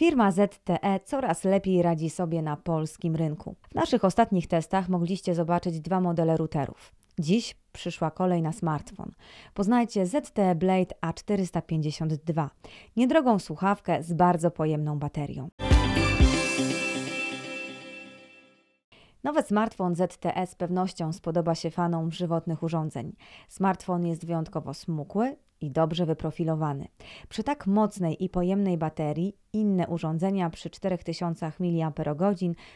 Firma ZTE coraz lepiej radzi sobie na polskim rynku. W naszych ostatnich testach mogliście zobaczyć dwa modele routerów. Dziś przyszła kolej na smartfon. Poznajcie ZTE Blade A452, niedrogą słuchawkę z bardzo pojemną baterią. Nowy smartfon ZTE z pewnością spodoba się fanom żywotnych urządzeń. Smartfon jest wyjątkowo smukły, i dobrze wyprofilowany. Przy tak mocnej i pojemnej baterii inne urządzenia przy 4000 mAh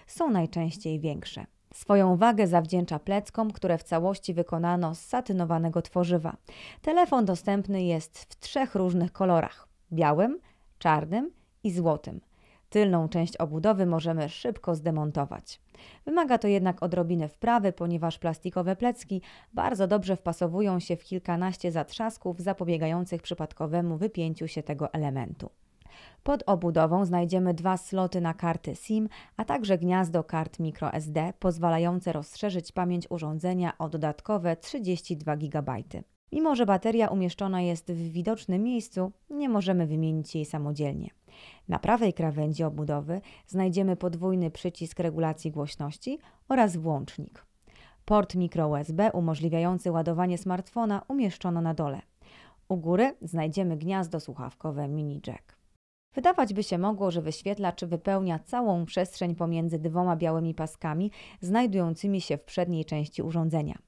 są najczęściej większe. Swoją wagę zawdzięcza pleckom, które w całości wykonano z satynowanego tworzywa. Telefon dostępny jest w trzech różnych kolorach: białym, czarnym i złotym. Tylną część obudowy możemy szybko zdemontować. Wymaga to jednak odrobiny wprawy, ponieważ plastikowe plecki bardzo dobrze wpasowują się w kilkanaście zatrzasków zapobiegających przypadkowemu wypięciu się tego elementu. Pod obudową znajdziemy dwa sloty na karty SIM, a także gniazdo kart microSD pozwalające rozszerzyć pamięć urządzenia o dodatkowe 32 GB. Mimo, że bateria umieszczona jest w widocznym miejscu, nie możemy wymienić jej samodzielnie. Na prawej krawędzi obudowy znajdziemy podwójny przycisk regulacji głośności oraz włącznik. Port microUSB umożliwiający ładowanie smartfona umieszczono na dole. U góry znajdziemy gniazdo słuchawkowe mini jack. Wydawać by się mogło, że wyświetlacz wypełnia całą przestrzeń pomiędzy dwoma białymi paskami znajdującymi się w przedniej części urządzenia.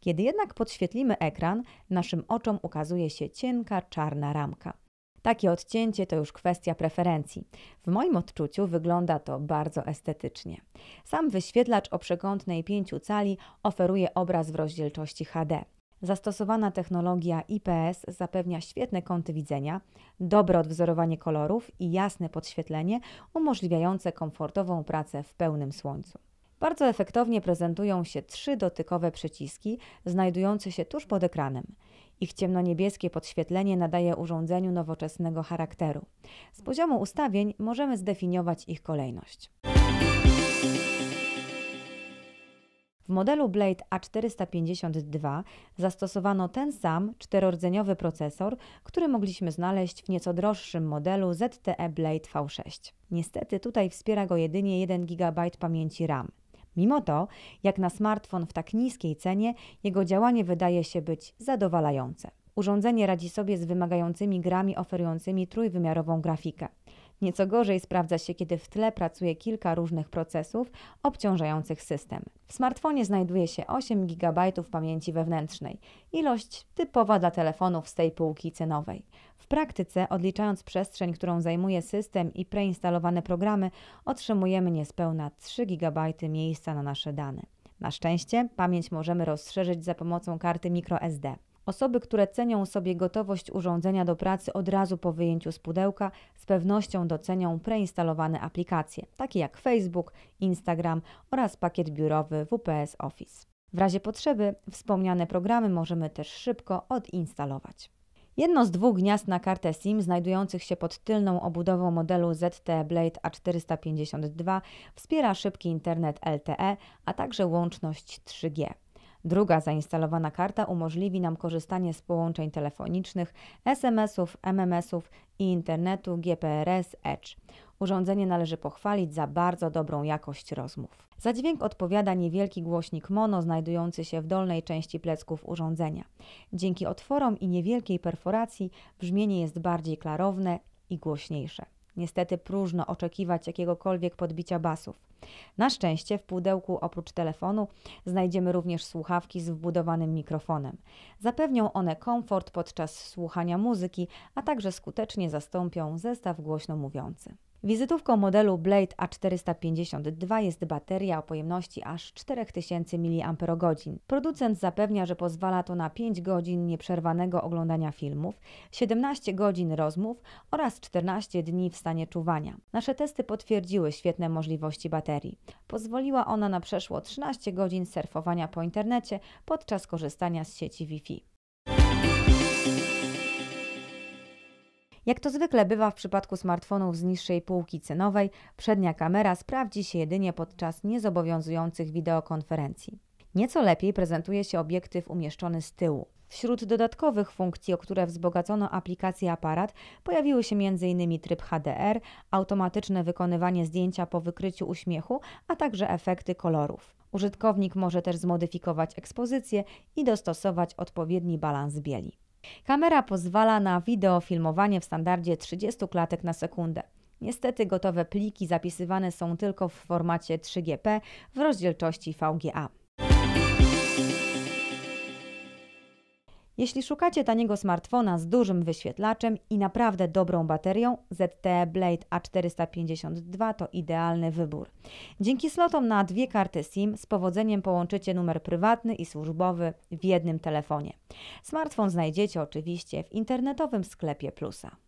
Kiedy jednak podświetlimy ekran, naszym oczom ukazuje się cienka czarna ramka. Takie odcięcie to już kwestia preferencji. W moim odczuciu wygląda to bardzo estetycznie. Sam wyświetlacz o przekątnej 5 cali oferuje obraz w rozdzielczości HD. Zastosowana technologia IPS zapewnia świetne kąty widzenia, dobre odwzorowanie kolorów i jasne podświetlenie umożliwiające komfortową pracę w pełnym słońcu. Bardzo efektownie prezentują się trzy dotykowe przyciski znajdujące się tuż pod ekranem. Ich ciemnoniebieskie podświetlenie nadaje urządzeniu nowoczesnego charakteru. Z poziomu ustawień możemy zdefiniować ich kolejność. W modelu Blade A452 zastosowano ten sam czterordzeniowy procesor, który mogliśmy znaleźć w nieco droższym modelu ZTE Blade V6. Niestety tutaj wspiera go jedynie 1 GB pamięci RAM. Mimo to, jak na smartfon w tak niskiej cenie, jego działanie wydaje się być zadowalające. Urządzenie radzi sobie z wymagającymi grami oferującymi trójwymiarową grafikę. Nieco gorzej sprawdza się, kiedy w tle pracuje kilka różnych procesów obciążających system. W smartfonie znajduje się 8 GB pamięci wewnętrznej, ilość typowa dla telefonów z tej półki cenowej. W praktyce, odliczając przestrzeń, którą zajmuje system i preinstalowane programy, otrzymujemy niespełna 3 GB miejsca na nasze dane. Na szczęście pamięć możemy rozszerzyć za pomocą karty microSD. Osoby, które cenią sobie gotowość urządzenia do pracy od razu po wyjęciu z pudełka, z pewnością docenią preinstalowane aplikacje, takie jak Facebook, Instagram oraz pakiet biurowy WPS Office. W razie potrzeby wspomniane programy możemy też szybko odinstalować. Jedno z dwóch gniazd na kartę SIM znajdujących się pod tylną obudową modelu ZTE Blade A452 wspiera szybki internet LTE, a także łączność 3G. Druga zainstalowana karta umożliwi nam korzystanie z połączeń telefonicznych, SMS-ów, MMS-ów i internetu GPRS Edge. Urządzenie należy pochwalić za bardzo dobrą jakość rozmów. Za dźwięk odpowiada niewielki głośnik mono znajdujący się w dolnej części plecków urządzenia. Dzięki otworom i niewielkiej perforacji brzmienie jest bardziej klarowne i głośniejsze. Niestety próżno oczekiwać jakiegokolwiek podbicia basów. Na szczęście w pudełku oprócz telefonu znajdziemy również słuchawki z wbudowanym mikrofonem. Zapewnią one komfort podczas słuchania muzyki, a także skutecznie zastąpią zestaw głośno mówiący. Wizytówką modelu Blade A452 jest bateria o pojemności aż 4000 mAh. Producent zapewnia, że pozwala to na 5 godzin nieprzerwanego oglądania filmów, 17 godzin rozmów oraz 14 dni w stanie czuwania. Nasze testy potwierdziły świetne możliwości baterii. Pozwoliła ona na przeszło 13 godzin surfowania po internecie podczas korzystania z sieci Wi-Fi. Jak to zwykle bywa w przypadku smartfonów z niższej półki cenowej, przednia kamera sprawdzi się jedynie podczas niezobowiązujących wideokonferencji. Nieco lepiej prezentuje się obiektyw umieszczony z tyłu. Wśród dodatkowych funkcji, o które wzbogacono aplikację aparat, pojawiły się m.in. tryb HDR, automatyczne wykonywanie zdjęcia po wykryciu uśmiechu, a także efekty kolorów. Użytkownik może też zmodyfikować ekspozycję i dostosować odpowiedni balans bieli. Kamera pozwala na wideofilmowanie w standardzie 30 klatek na sekundę. Niestety gotowe pliki zapisywane są tylko w formacie 3GP w rozdzielczości VGA. Jeśli szukacie taniego smartfona z dużym wyświetlaczem i naprawdę dobrą baterią, ZTE Blade A452 to idealny wybór. Dzięki slotom na dwie karty SIM z powodzeniem połączycie numer prywatny i służbowy w jednym telefonie. Smartfon znajdziecie oczywiście w internetowym sklepie Plusa.